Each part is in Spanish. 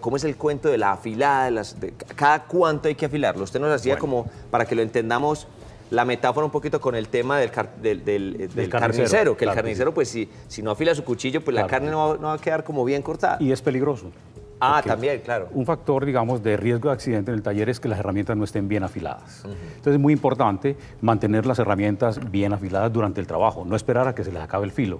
¿Cómo es el cuento de la afilada? Las, de, ¿Cada cuánto hay que afilarlo? Usted nos hacía como, para que lo entendamos, la metáfora un poquito con el tema del, carnicero, Que el carnicero, pues si, si no afila su cuchillo, pues la carne no va, a quedar como bien cortada. Y es peligroso. Ah, también, claro. Un factor, digamos, de riesgo de accidente en el taller es que las herramientas no estén bien afiladas. Entonces es muy importante mantener las herramientas bien afiladas durante el trabajo, no esperar a que se les acabe el filo,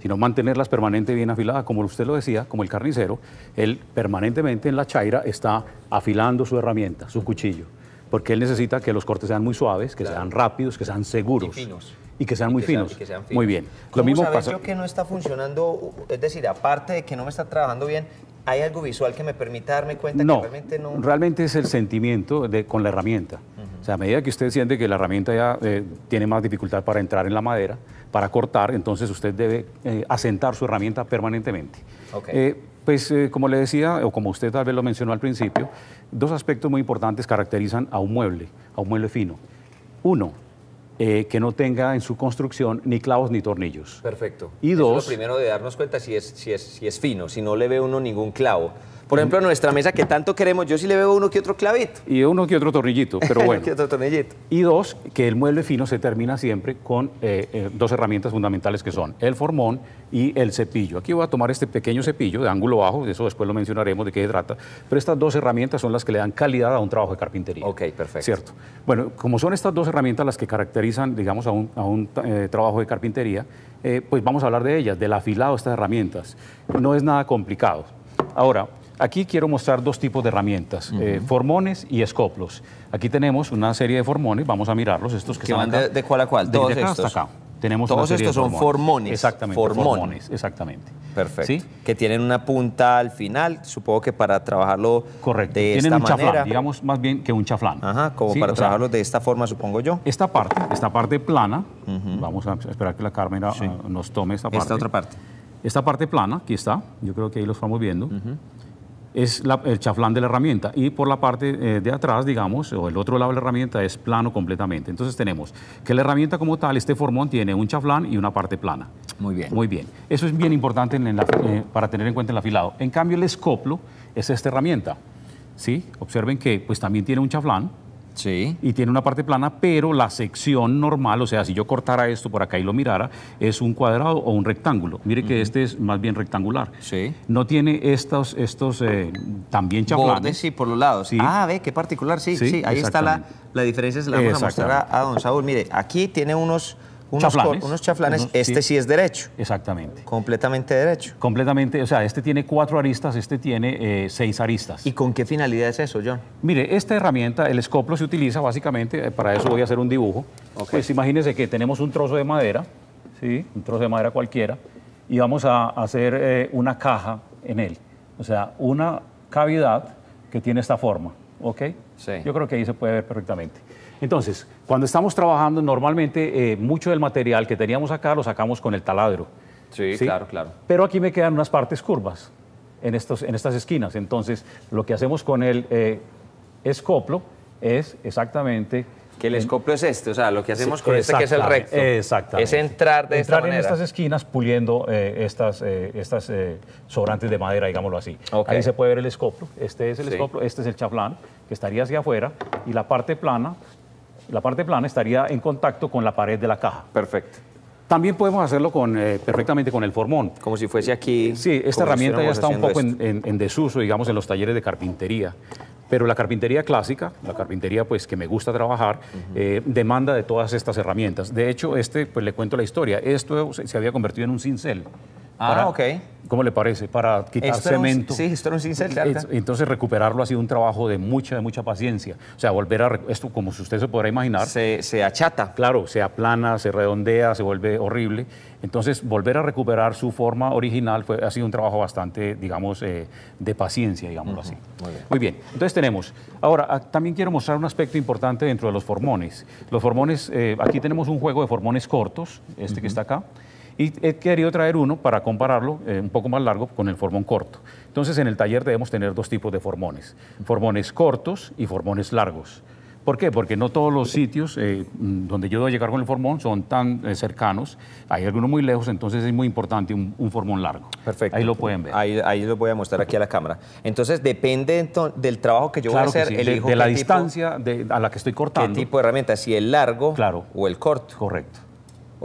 sino mantenerlas permanentemente bien afiladas, como usted lo decía, como el carnicero, él permanentemente en la chaira está afilando su herramienta, su cuchillo, porque él necesita que los cortes sean muy suaves, que sean rápidos, que sean seguros y que sean muy finos. que sean Muy bien. Lo mismo pasa... yo que no está funcionando? Es decir, aparte de que no me está trabajando bien, ¿hay algo visual que me permita darme cuenta que realmente no...? realmente es el sentimiento de, con la herramienta. O sea, a medida que usted siente que la herramienta ya eh, tiene más dificultad para entrar en la madera, para cortar, entonces usted debe eh, asentar su herramienta permanentemente. Eh, pues como le decía, o como usted tal vez lo mencionó al principio, dos aspectos muy importantes caracterizan a un mueble, a un mueble fino. Uno, eh, que no tenga en su construcción ni clavos ni tornillos. Perfecto. Y Eso dos. lo primero de darnos cuenta si es, si, es, si es fino, si no le ve uno ningún clavo por ejemplo, nuestra mesa que tanto queremos, yo sí le veo uno que otro clavito. Y uno que otro tornillito, pero bueno. Y dos, que el mueble fino se termina siempre con eh, eh, dos herramientas fundamentales que son el formón y el cepillo. Aquí voy a tomar este pequeño cepillo de ángulo bajo, de eso después lo mencionaremos de qué se trata, pero estas dos herramientas son las que le dan calidad a un trabajo de carpintería. Ok, perfecto. Cierto. Bueno, como son estas dos herramientas las que caracterizan, digamos, a un, eh, trabajo de carpintería, pues vamos a hablar de ellas, del afilado de estas herramientas. No es nada complicado. Ahora, Aquí quiero mostrar dos tipos de herramientas, eh, formones y escoplos. Aquí tenemos una serie de formones, vamos a mirarlos, estos que, están van acá, de, cuál a cuál? De, Todos de acá estos. hasta acá. Tenemos Todos estos son formones. Exactamente, formones, exactamente. Perfecto. Que tienen una punta al final, supongo que para trabajarlo Correcto. tienen un Chaflán, digamos más bien que un chaflán. Ajá, como para trabajarlo de esta forma, supongo yo. Esta parte, esta parte plana, vamos a esperar que la cámara eh, nos tome esta parte. Esta otra parte. Esta parte plana, aquí está, yo creo que ahí lo estamos viendo es el chaflán de la herramienta y por la parte eh, de atrás, digamos, o el otro lado de la herramienta es plano completamente. Entonces tenemos que la herramienta como tal, este formón tiene un chaflán y una parte plana. Muy bien. Muy bien. Eso es bien importante eh, para tener en cuenta el afilado. En cambio, el escoplo es esta herramienta. ¿Sí? Observen que pues también tiene un chaflán, Sí. Y tiene una parte plana, pero la sección normal, o sea, si yo cortara esto por acá y lo mirara, es un cuadrado o un rectángulo. Mire que este es más bien rectangular. Sí. No tiene estos, estos eh, también chaflanes. por los lados. Ah, ve, qué particular, sí, sí, ahí está la, la diferencia, se la vamos a mostrar a don Saúl. Mire, aquí tiene unos unos chaflanes. Unos chaflanes. este sí. es derecho. Exactamente. Completamente derecho. Completamente, o sea, este tiene cuatro aristas, este tiene eh, seis aristas. ¿Y con qué finalidad es eso, John? Mire, esta herramienta, el escoplo se utiliza básicamente, eh, para eso voy a hacer un dibujo. Pues imagínense que tenemos un trozo de madera, ¿sí? un trozo de madera cualquiera, y vamos a hacer eh, una caja en él. O sea, una cavidad que tiene esta forma, ¿ok? Yo creo que ahí se puede ver perfectamente. Entonces, cuando estamos trabajando, normalmente eh, mucho del material que teníamos acá lo sacamos con el taladro. Sí, claro, claro. Pero aquí me quedan unas partes curvas en, estos, en estas esquinas. Entonces, lo que hacemos con el eh, escoplo es exactamente... Que el escoplo es este, o sea, lo que hacemos con este que es el recto. Exactamente. Es entrar de entrar esta manera. en estas esquinas puliendo eh, estas, estas sobrantes de madera, digámoslo así. Ahí se puede ver el escoplo. Este es el escoplo, este es el chaflán, que estaría hacia afuera. Y la parte plana la parte plana estaría en contacto con la pared de la caja. Perfecto. También podemos hacerlo con, eh, perfectamente con el formón. Como si fuese aquí. Sí, esta herramienta ya está un poco en, desuso, digamos, en los talleres de carpintería. Pero la carpintería clásica, la carpintería pues que me gusta trabajar, eh, demanda de todas estas herramientas. De hecho, este, pues le cuento la historia. Esto se había convertido en un cincel. Ah, ok. ¿Cómo le parece? Para quitar cemento. sí, esto era un cincel Entonces recuperarlo ha sido un trabajo de mucha, de mucha paciencia. O sea, volver a... Esto, como usted se podrá imaginar... Se, se achata. Claro, se aplana, se redondea, se vuelve horrible. Entonces, volver a recuperar su forma original fue, ha sido un trabajo bastante, digamos, eh, de paciencia, digámoslo así. Muy bien. Muy bien. Entonces tenemos... Ahora, también quiero mostrar un aspecto importante dentro de los formones. Los formones... Eh, aquí tenemos un juego de formones cortos, este que está acá. Y he querido traer uno para compararlo eh, un poco más largo con el formón corto. Entonces, en el taller debemos tener dos tipos de formones, formones cortos y formones largos. ¿Por qué? Porque no todos los sitios eh, mm, donde yo debo llegar con el formón son tan eh, cercanos. Hay algunos muy lejos, entonces es muy importante un, formón largo. Perfecto. Ahí lo pueden ver. Ahí, ahí, lo voy a mostrar aquí a la cámara. Entonces, depende del trabajo que yo voy a hacer. Elijo de, la distancia a la que estoy cortando. ¿Qué tipo de herramienta? Si el largo o el corto. Correcto.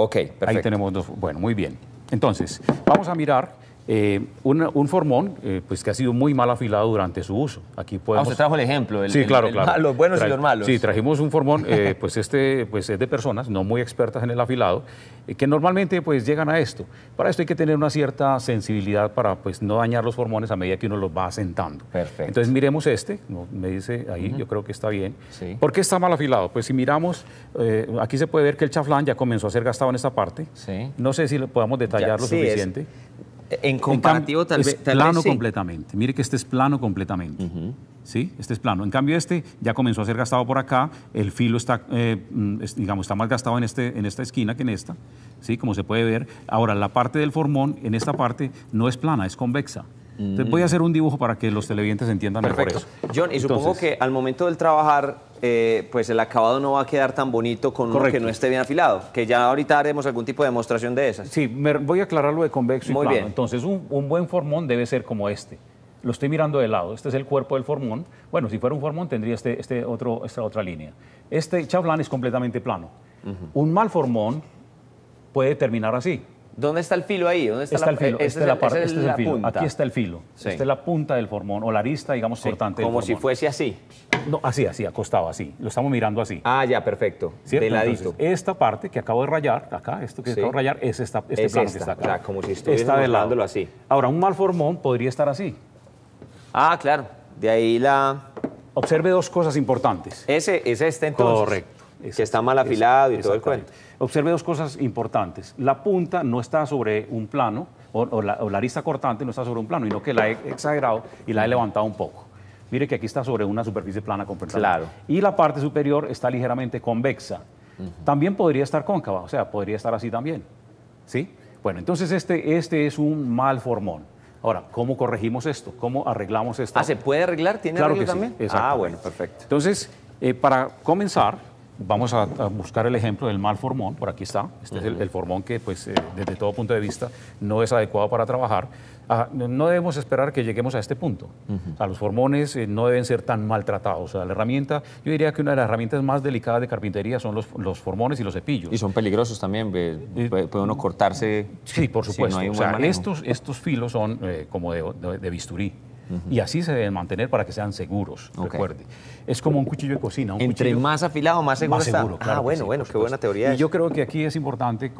Ok, perfecto. Ahí tenemos dos. Bueno, muy bien. Entonces, vamos a mirar eh, un formón eh, pues que ha sido muy mal afilado durante su uso. Aquí ah, podemos... Ah, usted trajo el ejemplo, sí, claro, claro. los buenos y los malos. Sí, trajimos un formón, eh, pues este pues es de personas no muy expertas en el afilado, que normalmente pues llegan a esto. Para esto hay que tener una cierta sensibilidad para pues no dañar los formones a medida que uno los va asentando. Perfecto. Entonces miremos este, me dice ahí, yo creo que está bien. Sí. ¿Por qué está mal afilado? Pues si miramos, aquí se puede ver que el chaflán ya comenzó a ser gastado en esta parte. Sí. No sé si lo podamos detallar lo suficiente. En comparativo, tal, vez, Es plano completamente. Mire que este es plano completamente. ¿Sí? Este es plano. En cambio, este ya comenzó a ser gastado por acá. El filo está, eh, mm, digamos, está más gastado en, este, en esta esquina que en esta. ¿Sí? Como se puede ver. Ahora, la parte del formón en esta parte no es plana, es convexa. Te voy a hacer un dibujo para que los televidentes entiendan mejor eso. John, y supongo que al momento del trabajar, eh, pues el acabado no va a quedar tan bonito con lo que no esté bien afilado, que ya ahorita haremos algún tipo de demostración de esas. Sí, voy a aclarar de convexo y Bien. Entonces un, buen formón debe ser como este lo estoy mirando de lado, este es el cuerpo del formón, bueno, si fuera un formón tendría este, este otro, esta otra línea. Este chaflán es completamente plano. Un mal formón puede terminar así, ¿Dónde está el filo ahí? ¿Dónde está, la, el filo? Este, Aquí está el filo. Esta es la punta del formón, o la arista, digamos, sí, cortante. Como si fuese así. No, así, así, acostado, así. Lo estamos mirando así. Ah, ya, perfecto. De ladito. esta parte que acabo de rayar, acá, esto que acabo de rayar, es esta, este plano está acá. O como si así. Ahora, un mal formón podría estar así. Ah, claro. De ahí la... Observe dos cosas importantes. Ese es este entonces. Correcto que está mal afilado y todo el cuento. Observe dos cosas importantes. La punta no está sobre un plano, o, la, arista cortante no está sobre un plano, sino que la he exagerado y la he levantado un poco. Mire que aquí está sobre una superficie plana completamente. Claro. Y la parte superior está ligeramente convexa. También podría estar cóncava, o sea, podría estar así también. ¿Sí? Bueno, entonces este, este es un mal formón. Ahora, ¿cómo corregimos esto? ¿Cómo arreglamos esto? Ah, ¿se puede arreglar? ¿Tiene claro que ah, bueno, perfecto. Entonces, eh, para comenzar, vamos a, buscar el ejemplo del mal formón, por aquí está, este es el, formón que pues eh, desde todo punto de vista no es adecuado para trabajar, ah, no debemos esperar que lleguemos a este punto. A los formones eh, no deben ser tan maltratados. la herramienta, yo diría que una de las herramientas más delicadas de carpintería son los, los formones y los cepillos. Y son peligrosos también, eh, puede, uno cortarse. Sí, por supuesto. estos, estos filos son como de bisturí y así se deben mantener para que sean seguros, recuerde. Es como un cuchillo de cocina. Entre más afilado, más seguro. está. ah, bueno, bueno, qué buena teoría. Y yo creo que aquí es importante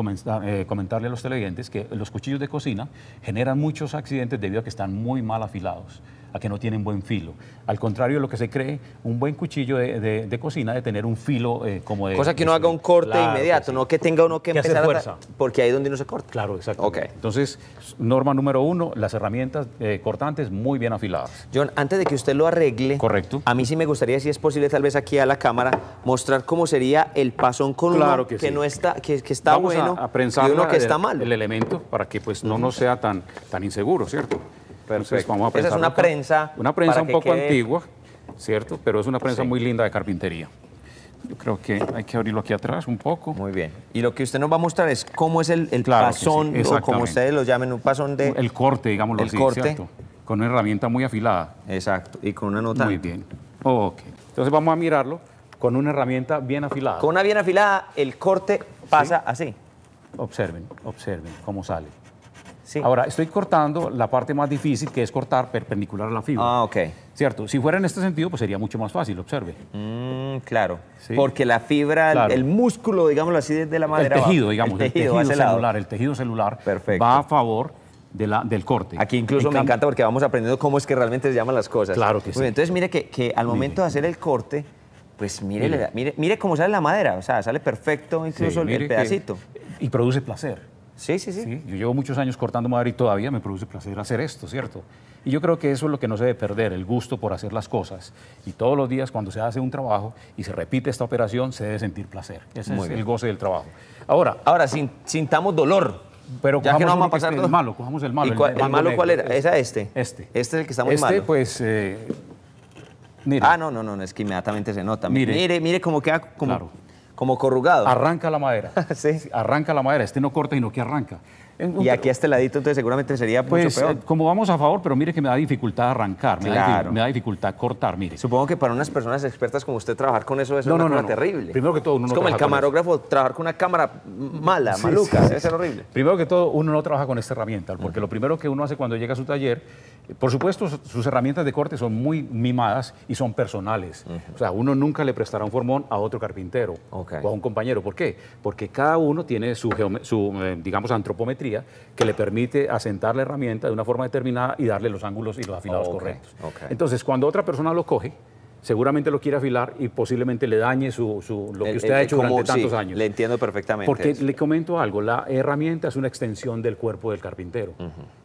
eh, comentarle a los televidentes que los cuchillos de cocina generan muchos accidentes debido a que están muy mal afilados a que no tienen buen filo. Al contrario de lo que se cree, un buen cuchillo de, cocina de tener un filo eh, como de... Cosa que no haga un corte inmediato, no que tenga uno que, empezar fuerza. Porque ahí donde no se corta. Claro, exacto. Okay. Entonces, norma número uno, las herramientas eh, cortantes muy bien afiladas. John, antes de que usted lo arregle... Correcto. A mí sí me gustaría, si es posible, tal vez aquí a la cámara, mostrar cómo sería el pasón con uno que, no está, que, está bueno y uno que está mal. El elemento para que pues no sea tan, tan inseguro, ¿cierto? Esa es una prensa. Una prensa un poco antigua, ¿cierto? Pero es una prensa muy linda de carpintería. Yo creo que hay que abrirlo aquí atrás un poco. Muy bien. Y lo que usted nos va a mostrar es cómo es el, pasón, o como ustedes lo llamen, un pasón de... El corte, digamos el así, Con una herramienta muy afilada. Exacto, y con una nota. Muy bien. Ok. Entonces vamos a mirarlo con una herramienta bien afilada. Con una bien afilada, el corte pasa así. Observen, observen cómo sale. Ahora, estoy cortando la parte más difícil, que es cortar perpendicular a la fibra. Ah, ok. ¿Cierto? Si fuera en este sentido, pues sería mucho más fácil, observe. Mm, claro. Porque la fibra, el músculo, digámoslo así, de la madera. El tejido, digamos, el tejido, celular, el tejido celular Perfecto. va a favor del corte. Aquí incluso me encanta porque vamos aprendiendo cómo es que realmente se llaman las cosas. Claro que sí. entonces, mire que, al momento de hacer el corte, pues mire, mire. mire, cómo sale la madera, o sea, sale perfecto incluso el pedacito. y produce placer. Sí, sí, sí, Yo llevo muchos años cortando madera y todavía me produce placer hacer esto, ¿cierto? Y yo creo que eso es lo que no se debe perder, el gusto por hacer las cosas. Y todos los días cuando se hace un trabajo y se repite esta operación, se debe sentir placer. Ese es el goce del trabajo. Ahora, ahora sin, sintamos dolor. Pero ya vamos el malo, cojamos el malo. el, malo, cuál era? Este, este? Este. Este es el que está muy este, malo. Este, pues... Eh, mire. Ah, no, no, no, es que inmediatamente se nota. Mire, mire, mire cómo queda como... Claro como corrugado. Arranca la madera. sí. Arranca la madera. Este no corta, sino que arranca. Y aquí a este ladito, entonces seguramente sería mucho pues, peor. Eh, como vamos a favor, pero mire que me da dificultad arrancar, me, da, dificultad cortar, mire. Supongo que para unas personas expertas como usted trabajar con eso es una terrible. Primero que todo, es como el camarógrafo trabajar con una cámara mala, maluca, es horrible. Primero que todo, uno no trabaja con esta herramienta, porque lo primero que uno hace cuando llega a su taller, eh, por supuesto, sus herramientas de corte son muy mimadas y son personales. O sea, uno nunca le prestará un formón a otro carpintero o a un compañero. ¿Por qué? Porque cada uno tiene su eh, digamos, antropometría que le permite asentar la herramienta de una forma determinada y darle los ángulos y los afilados correctos. Entonces, cuando otra persona lo coge, seguramente lo quiere afilar y posiblemente le dañe su, lo que usted ha hecho durante tantos años. Le entiendo perfectamente. Porque le comento algo, la herramienta es una extensión del cuerpo del carpintero.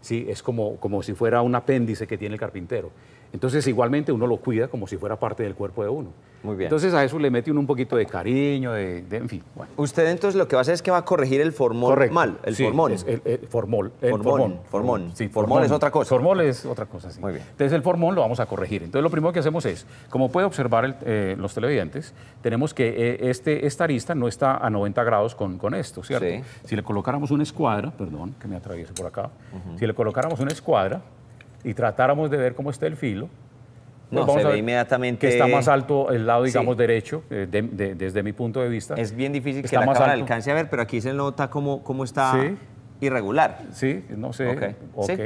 ¿sí? Es como, como si fuera un apéndice que tiene el carpintero. Entonces, igualmente uno lo cuida como si fuera parte del cuerpo de uno. Muy bien. Entonces, a eso le mete uno un poquito de cariño, de, en fin. Bueno. Usted entonces lo que va a hacer es que va a corregir el formol mal, el formón. Es el, formol. El formón. Formón. Sí, formón, es otra cosa. Formol es otra cosa, sí. Muy bien. Entonces, el formón lo vamos a corregir. Entonces, lo primero que hacemos es, como puede observar eh, los televidentes, tenemos que eh, este, esta arista no está a 90 grados con, con esto, ¿cierto? Sí. Si le colocáramos una escuadra, perdón, que me atraviese por acá, si le colocáramos una escuadra, y tratáramos de ver cómo está el filo, pues no, inmediatamente. Que está más alto el lado, digamos, derecho, eh, desde mi punto de vista. Es bien difícil que la cámara alcance a ver, pero aquí se nota cómo, cómo está sí irregular. Sí, no sé.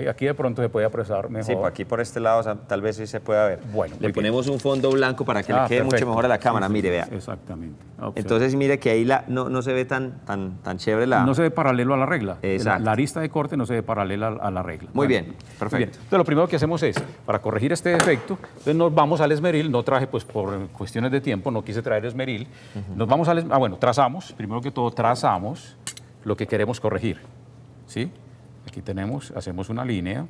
Aquí de pronto se puede apresar mejor. Sí, aquí por este lado tal vez sí se pueda ver. Bueno, le ponemos un fondo blanco para que le ah, quede mucho mejor a la cámara. mire, vea. Exactamente. Entonces, mire que ahí no, se ve tan, tan, tan chévere la. No se ve paralelo a la regla. Exacto. La, lista de corte no se ve paralela a la regla. Muy bien, perfecto. Entonces, lo primero que hacemos es, para corregir este defecto, nos vamos al esmeril. No traje, pues por cuestiones de tiempo, no quise traer esmeril. Nos vamos al esmeril. Ah, bueno, trazamos. Primero que todo, trazamos lo que queremos corregir. ¿sí? Aquí tenemos, hacemos una línea.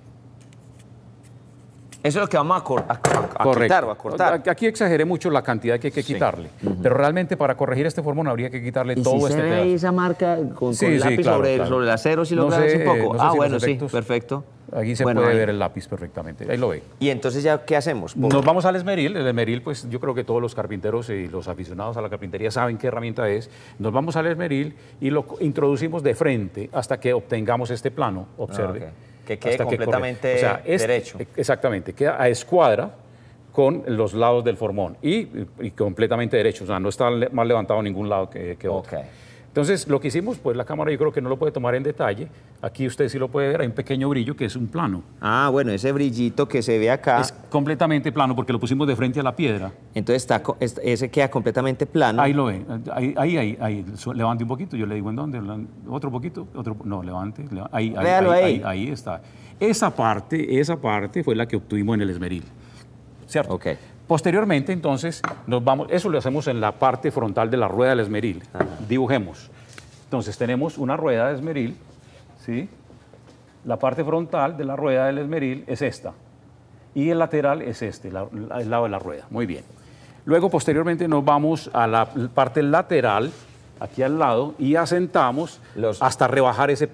Eso es lo que vamos a, a, a a cortar. Aquí exageré mucho la cantidad que hay que quitarle. Pero realmente para corregir este fórmula habría que quitarle todo si este se ve esa marca con, sí, lápiz sobre, el acero, si lo grabas un poco. ah, bueno, sí, perfecto. Aquí se puede ver el lápiz perfectamente. Ahí lo ve. ¿Y entonces ya qué hacemos? Nos vamos al esmeril. El esmeril, pues yo creo que todos los carpinteros y los aficionados a la carpintería saben qué herramienta es. Nos vamos al esmeril y lo introducimos de frente hasta que obtengamos este plano. Observe. Ah, que quede completamente derecho. E-, exactamente. Queda a escuadra con los lados del formón y, completamente derecho. O sea, no está más levantado ningún lado que, otro. Entonces, lo que hicimos, pues la cámara yo creo que no lo puede tomar en detalle. Aquí usted sí lo puede ver, hay un pequeño brillo que es un plano. Ah, bueno, ese brillito que se ve acá. Es completamente plano porque lo pusimos de frente a la piedra. Entonces, está, ese queda completamente plano. Ahí lo ve, ahí, ahí, ahí, Levante un poquito, yo le digo en dónde, otro poquito, otro, no, levante, Ahí, ahí, ahí está. Esa parte, esa parte fue la que obtuvimos en el esmeril. ¿Cierto? Ok. Posteriormente, entonces, nos vamos, eso lo hacemos en la parte frontal de la rueda del esmeril. Ah. Dibujemos. Entonces, tenemos una rueda de esmeril, ¿sí? La parte frontal de la rueda del esmeril es esta. Y el lateral es este, el lado de la rueda. Muy bien. Luego, posteriormente, nos vamos a la parte lateral, aquí al lado, y asentamos hasta rebajar ese,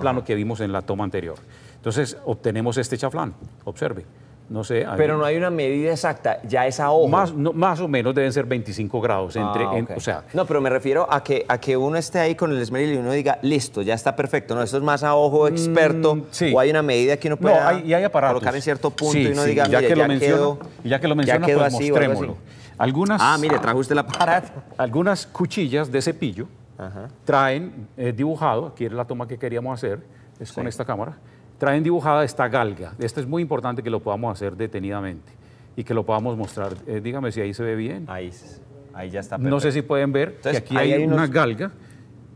plano que vimos en la toma anterior. Entonces, obtenemos este chaflán. Observe. No sé. Pero no hay una medida exacta, ya es a ojo. Más, o menos deben ser 25 grados. Entre, ah, o sea, no, pero me refiero a que, a que uno esté ahí con el esmeril y uno diga, listo, ya está perfecto. No, esto es más a ojo mm, experto. O hay una medida que uno pueda no, hay, y hay aparatos. colocar en cierto punto y uno diga, ya, que ya, mencionó. ya que lo mencionó. Pues, así, Algunas, ah, mire, Algunas cuchillas de cepillo traen eh, dibujado, aquí es la toma que queríamos hacer, es con esta cámara traen dibujada esta galga. Esto es muy importante que lo podamos hacer detenidamente y que lo podamos mostrar. Eh, dígame si ahí se ve bien. Ahí, ya está. Perfecto. No sé si pueden ver que aquí hay, una galga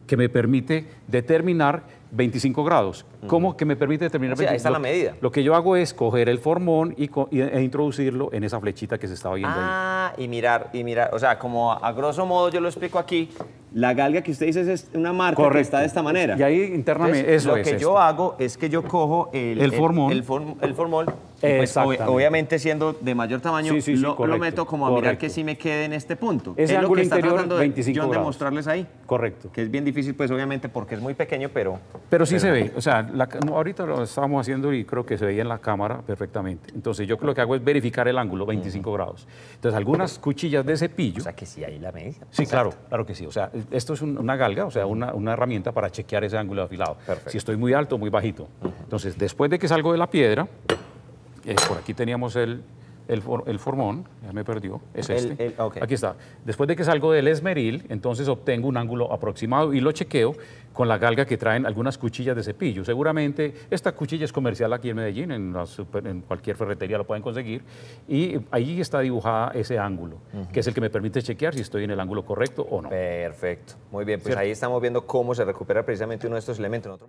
que me permite determinar 25 grados. ¿Cómo que me permite determinar? ahí está la medida. Lo que yo hago es coger el formón y, e introducirlo en esa flechita que se estaba viendo ah, y mirar, y mirar. O sea, como a, grosso modo yo lo explico aquí, la galga que usted dice es una marca Correcto. que está de esta manera. Y ahí internamente, eso lo es. Lo que yo hago es que yo cojo el, formón. El, formón pues, obviamente siendo de mayor tamaño, lo, meto como a mirar que sí me quede en este punto. es ángulo que interior, está tratando de, 25 de mostrarles ahí. Correcto. Que es bien difícil, pues obviamente, porque es muy pequeño, pero... Pero sí se ve, o sea, ahorita lo estábamos haciendo y creo que se veía en la cámara perfectamente. Entonces yo lo que hago es verificar el ángulo, 25 grados. Entonces algunas cuchillas de cepillo... O sea que sí, hay la medida. Sí, claro, claro que sí. O sea, esto es una galga, o sea, una, herramienta para chequear ese ángulo afilado. Si estoy muy alto muy bajito. Entonces después de que salgo de la piedra, eh, por aquí teníamos el, el, formón, ya me perdió, es este. Aquí está. Después de que salgo del esmeril, entonces obtengo un ángulo aproximado y lo chequeo con la galga que traen algunas cuchillas de cepillo. Seguramente esta cuchilla es comercial aquí en Medellín, en, cualquier ferretería lo pueden conseguir. Y ahí está dibujada ese ángulo, que es el que me permite chequear si estoy en el ángulo correcto o no. Perfecto. Muy bien, pues ahí estamos viendo cómo se recupera precisamente uno de estos elementos.